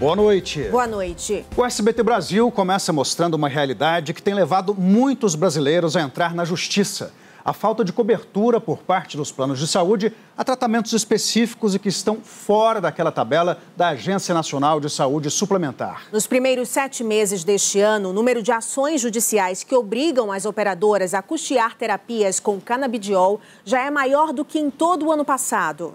Boa noite. Boa noite. O SBT Brasil começa mostrando uma realidade que tem levado muitos brasileiros a entrar na justiça. A falta de cobertura por parte dos planos de saúde a tratamentos específicos e que estão fora daquela tabela da Agência Nacional de Saúde Suplementar. Nos primeiros sete meses deste ano, o número de ações judiciais que obrigam as operadoras a custear terapias com canabidiol já é maior do que em todo o ano passado.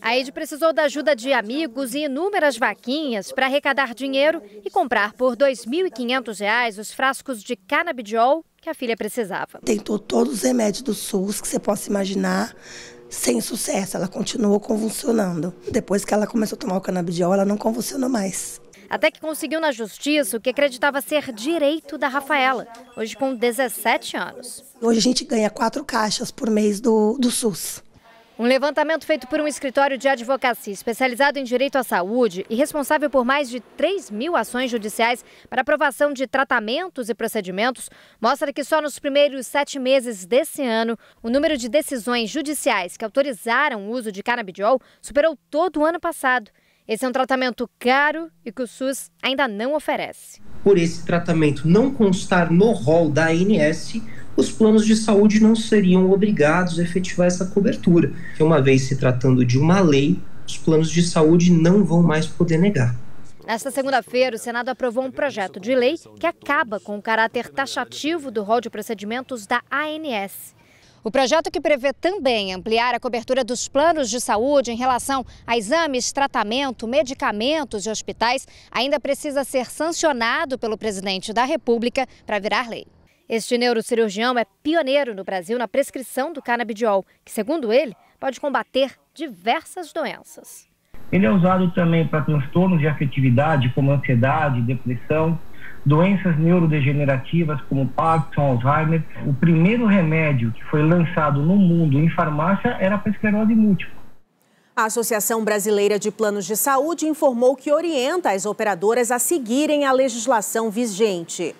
A Ed precisou da ajuda de amigos e inúmeras vaquinhas para arrecadar dinheiro e comprar por R$ 2.500 os frascos de canabidiol que a filha precisava. Tentou todos os remédios do SUS que você possa imaginar, sem sucesso. Ela continuou convulsionando. Depois que ela começou a tomar o canabidiol, ela não convulsionou mais. Até que conseguiu na justiça o que acreditava ser direito da Rafaela, hoje com 17 anos. Hoje a gente ganha quatro caixas por mês do, do SUS. Um levantamento feito por um escritório de advocacia especializado em direito à saúde e responsável por mais de 3 mil ações judiciais para aprovação de tratamentos e procedimentos mostra que só nos primeiros sete meses desse ano, o número de decisões judiciais que autorizaram o uso de canabidiol superou todo o ano passado. Esse é um tratamento caro e que o SUS ainda não oferece. Por esse tratamento não constar no rol da ANS, os planos de saúde não seriam obrigados a efetivar essa cobertura. E uma vez se tratando de uma lei, os planos de saúde não vão mais poder negar. Nesta segunda-feira, o Senado aprovou um projeto de lei que acaba com o caráter taxativo do rol de procedimentos da ANS. O projeto que prevê também ampliar a cobertura dos planos de saúde em relação a exames, tratamento, medicamentos e hospitais ainda precisa ser sancionado pelo presidente da República para virar lei. Este neurocirurgião é pioneiro no Brasil na prescrição do canabidiol, que, segundo ele, pode combater diversas doenças. Ele é usado também para transtornos de afetividade, como ansiedade, depressão, doenças neurodegenerativas como Parkinson, Alzheimer. O primeiro remédio que foi lançado no mundo em farmácia era para esclerose múltipla. A Associação Brasileira de Planos de Saúde informou que orienta as operadoras a seguirem a legislação vigente.